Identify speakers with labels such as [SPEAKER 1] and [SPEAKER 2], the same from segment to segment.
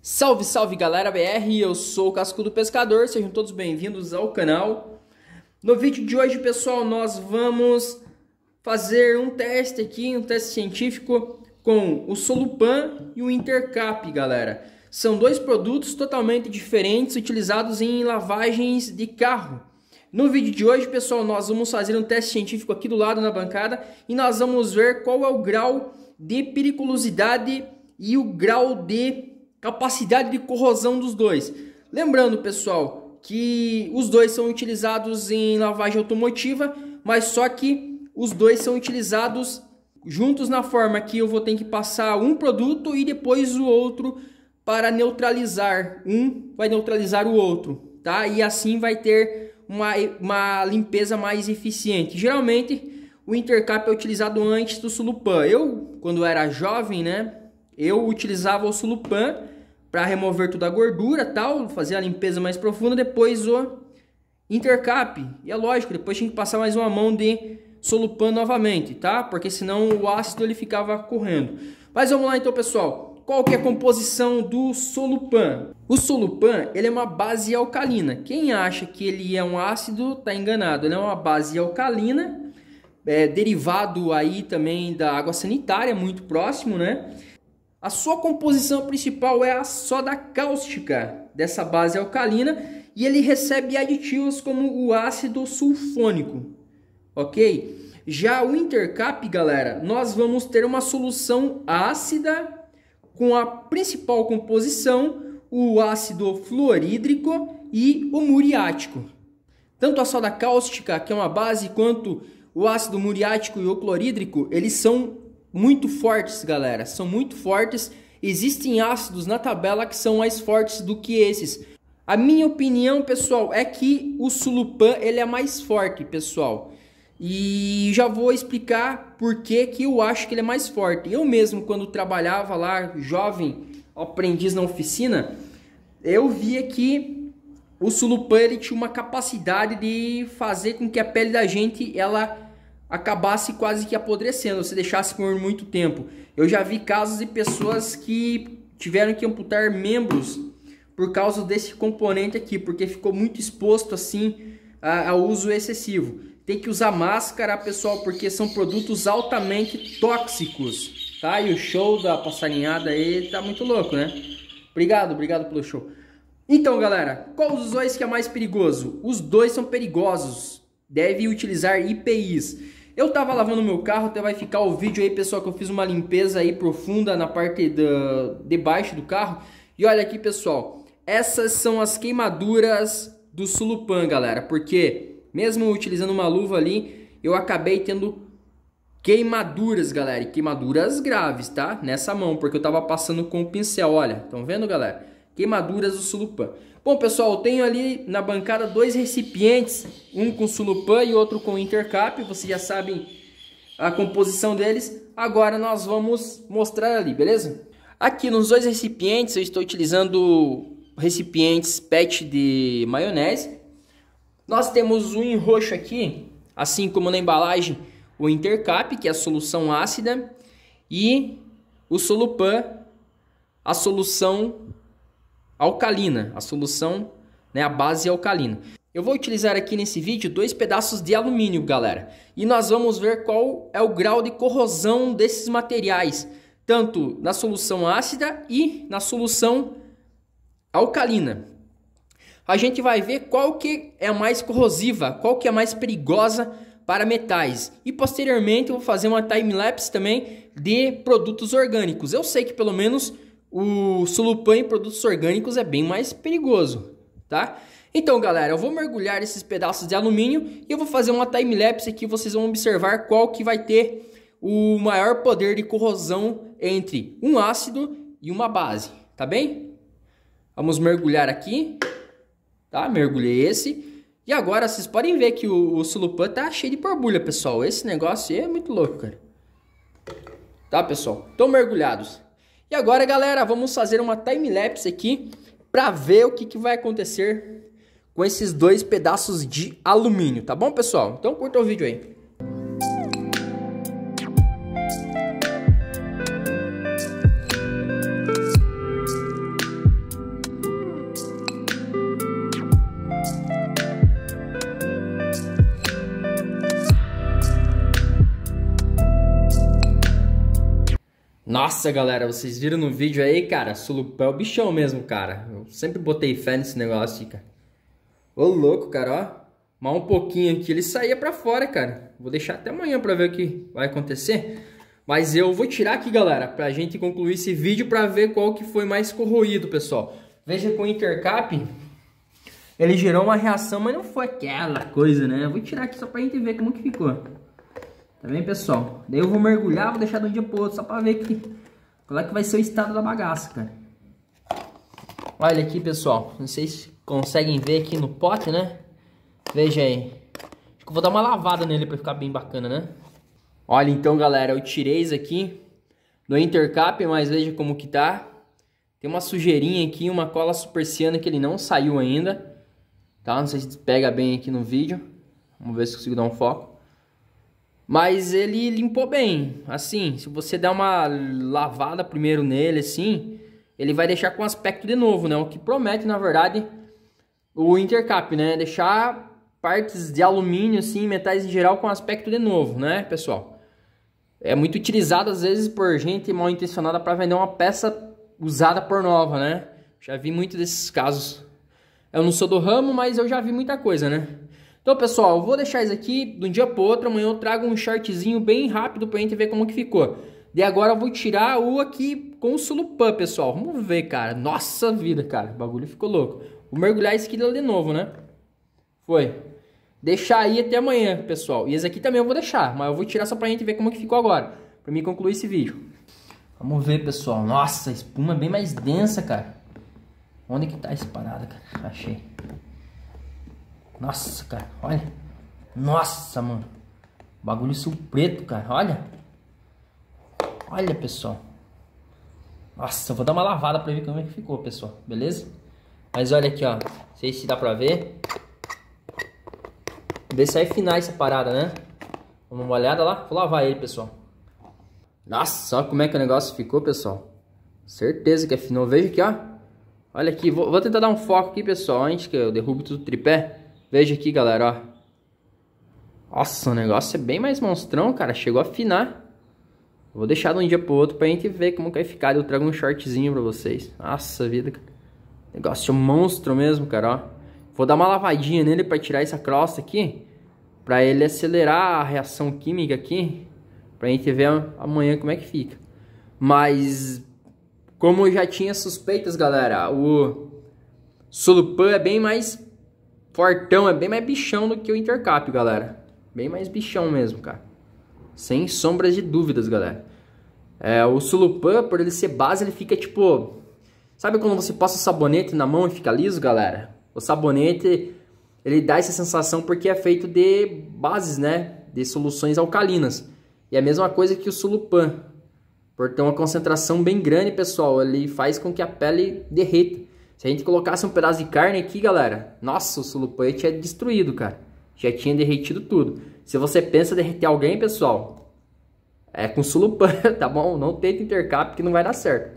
[SPEAKER 1] Salve, salve galera BR, eu sou o Cascudo Pescador, sejam todos bem-vindos ao canal. No vídeo de hoje, pessoal, nós vamos fazer um teste aqui, um teste científico com o Solupan e o Intercap, galera. São dois produtos totalmente diferentes utilizados em lavagens de carro. No vídeo de hoje, pessoal, nós vamos fazer um teste científico aqui do lado na bancada e nós vamos ver qual é o grau de periculosidade e o grau de capacidade de corrosão dos dois. Lembrando, pessoal, que os dois são utilizados em lavagem automotiva, mas só que os dois são utilizados juntos na forma que eu vou ter que passar um produto e depois o outro para neutralizar. Um vai neutralizar o outro, tá? E assim vai ter uma, uma limpeza mais eficiente. Geralmente o intercap é utilizado antes do sulupan. Eu, quando era jovem, né, eu utilizava o sulupan para remover toda a gordura tal, fazer a limpeza mais profunda, depois o intercap. E é lógico, depois tinha que passar mais uma mão de solupan novamente, tá? Porque senão o ácido ele ficava correndo. Mas vamos lá então, pessoal. Qual que é a composição do solupan? O solupan ele é uma base alcalina. Quem acha que ele é um ácido está enganado. Ele é uma base alcalina, é, derivado aí também da água sanitária, muito próximo, né? A sua composição principal é a soda cáustica dessa base alcalina e ele recebe aditivos como o ácido sulfônico, ok? Já o intercap, galera, nós vamos ter uma solução ácida com a principal composição, o ácido fluorídrico e o muriático. Tanto a soda cáustica, que é uma base, quanto o ácido muriático e o clorídrico, eles são muito fortes, galera. São muito fortes. Existem ácidos na tabela que são mais fortes do que esses. A minha opinião, pessoal, é que o sulupan ele é mais forte, pessoal. E já vou explicar por que, que eu acho que ele é mais forte. Eu mesmo, quando trabalhava lá, jovem, aprendiz na oficina, eu via que o sulupan ele tinha uma capacidade de fazer com que a pele da gente ela acabasse quase que apodrecendo, se deixasse por muito tempo. Eu já vi casos de pessoas que tiveram que amputar membros por causa desse componente aqui, porque ficou muito exposto assim ao uso excessivo. Tem que usar máscara, pessoal, porque são produtos altamente tóxicos, tá? E o show da passarinhada aí tá muito louco, né? Obrigado, obrigado pelo show. Então, galera, qual dos dois que é mais perigoso? Os dois são perigosos. Deve utilizar IPIs. Eu tava lavando meu carro, até vai ficar o vídeo aí, pessoal, que eu fiz uma limpeza aí profunda na parte da, de baixo do carro. E olha aqui, pessoal, essas são as queimaduras do sulupan, galera, porque mesmo utilizando uma luva ali, eu acabei tendo queimaduras, galera, e queimaduras graves, tá? Nessa mão, porque eu tava passando com o pincel, olha, estão vendo, galera? Queimaduras do sulupã. Bom, pessoal, eu tenho ali na bancada dois recipientes, um com sulupã e outro com intercap, vocês já sabem a composição deles. Agora nós vamos mostrar ali, beleza? Aqui nos dois recipientes eu estou utilizando recipientes PET de maionese. Nós temos um em roxo aqui, assim como na embalagem, o intercap, que é a solução ácida, e o solupan, a solução alcalina, a solução, né, a base é alcalina. Eu vou utilizar aqui nesse vídeo dois pedaços de alumínio, galera. E nós vamos ver qual é o grau de corrosão desses materiais, tanto na solução ácida e na solução alcalina. A gente vai ver qual que é a mais corrosiva, qual que é a mais perigosa para metais. E posteriormente eu vou fazer uma time lapse também de produtos orgânicos. Eu sei que pelo menos o sulupan em produtos orgânicos é bem mais perigoso, tá? Então, galera, eu vou mergulhar esses pedaços de alumínio e eu vou fazer uma time-lapse aqui, vocês vão observar qual que vai ter o maior poder de corrosão entre um ácido e uma base, tá bem? Vamos mergulhar aqui, tá? Mergulhei esse. E agora vocês podem ver que o, o sulupan tá cheio de borbulha, pessoal. Esse negócio é muito louco, cara. Tá, pessoal? Estão mergulhados. E agora, galera, vamos fazer uma time-lapse aqui para ver o que, que vai acontecer com esses dois pedaços de alumínio, tá bom, pessoal? Então curta o vídeo aí. Nossa, galera, vocês viram no vídeo aí, cara? Sulupé é o bichão mesmo, cara. Eu sempre botei fé nesse negócio cara. Ô, louco, cara, ó. Mal um pouquinho aqui, ele saía pra fora, cara. Vou deixar até amanhã pra ver o que vai acontecer. Mas eu vou tirar aqui, galera, pra gente concluir esse vídeo pra ver qual que foi mais corroído, pessoal. Veja com o intercap, ele gerou uma reação, mas não foi aquela coisa, né? Eu vou tirar aqui só pra gente ver como que ficou. Tá bem, pessoal? Daí eu vou mergulhar, vou deixar de um dia pro outro, só pra ver que, qual é que vai ser o estado da bagaça, cara. Olha aqui, pessoal. Não sei se conseguem ver aqui no pote, né? Veja aí. Acho que eu vou dar uma lavada nele pra ficar bem bacana, né? Olha, então, galera, eu tirei isso aqui do intercap, mas veja como que tá. Tem uma sujeirinha aqui, uma cola superciana que ele não saiu ainda. Tá? Não sei se pega bem aqui no vídeo. Vamos ver se consigo dar um foco. Mas ele limpou bem, assim, se você der uma lavada primeiro nele, assim, ele vai deixar com aspecto de novo, né? O que promete, na verdade, o Intercap, né? Deixar partes de alumínio, assim, metais em geral com aspecto de novo, né, pessoal? É muito utilizado, às vezes, por gente mal intencionada para vender uma peça usada por nova, né? Já vi muito desses casos. Eu não sou do ramo, mas eu já vi muita coisa, né? Então, pessoal, vou deixar isso aqui de um dia para outro. Amanhã eu trago um shortzinho bem rápido para a gente ver como que ficou. E agora eu vou tirar o aqui com o Sulupan, pessoal. Vamos ver, cara. Nossa vida, cara. O bagulho ficou louco. Vou mergulhar esse aqui de novo, né? Foi. Deixar aí até amanhã, pessoal. E esse aqui também eu vou deixar, mas eu vou tirar só pra gente ver como que ficou agora. Pra mim concluir esse vídeo. Vamos ver, pessoal. Nossa, espuma é bem mais densa, cara. Onde que tá essa parada, cara? Achei. Nossa, cara, olha. Nossa, mano. Bagulho sul preto, cara, olha. Olha, pessoal. Nossa, eu vou dar uma lavada pra ver como é que ficou, pessoal. Beleza? Mas olha aqui, ó. Não sei se dá pra ver. Vê se aí final essa parada, né? Vamos uma olhada lá. Vou lavar ele, pessoal. Nossa, olha como é que o negócio ficou, pessoal. Certeza que é final. Veja aqui, ó. Olha aqui. Vou, vou tentar dar um foco aqui, pessoal. Antes que eu derrube tudo o tripé. Veja aqui, galera, ó. Nossa, o negócio é bem mais monstrão, cara. Chegou a afinar. Vou deixar de um dia pro outro pra gente ver como vai ficar. Eu trago um shortzinho pra vocês. Nossa vida, cara. Negócio monstro mesmo, cara, ó. Vou dar uma lavadinha nele pra tirar essa crosta aqui. Pra ele acelerar a reação química aqui. Pra gente ver amanhã como é que fica. Mas, como eu já tinha suspeitas, galera, o Solupan é bem mais fortão, é bem mais bichão do que o Intercap, galera. Bem mais bichão mesmo, cara. Sem sombras de dúvidas, galera. É, o Sulupan, por ele ser base, ele fica tipo... Sabe quando você passa o sabonete na mão e fica liso, galera? O sabonete, ele dá essa sensação porque é feito de bases, né? De soluções alcalinas. E é a mesma coisa que o Sulupan. Por ter uma concentração bem grande, pessoal, ele faz com que a pele derreta. Se a gente colocasse um pedaço de carne aqui, galera, nossa, o surupã tinha é destruído, cara. Já tinha derretido tudo. Se você pensa derreter alguém, pessoal, é com surupã, tá bom? Não tenta intercap que não vai dar certo.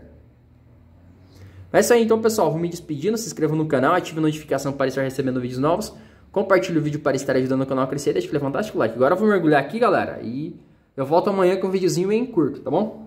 [SPEAKER 1] Mas é isso aí, então, pessoal. Vou me despedindo. Se inscreva no canal, ative a notificação para estar recebendo vídeos novos. Compartilhe o vídeo para estar ajudando o canal a crescer. Deixa aquele fantástico like. Agora eu vou mergulhar aqui, galera. E eu volto amanhã com um videozinho bem curto, tá bom?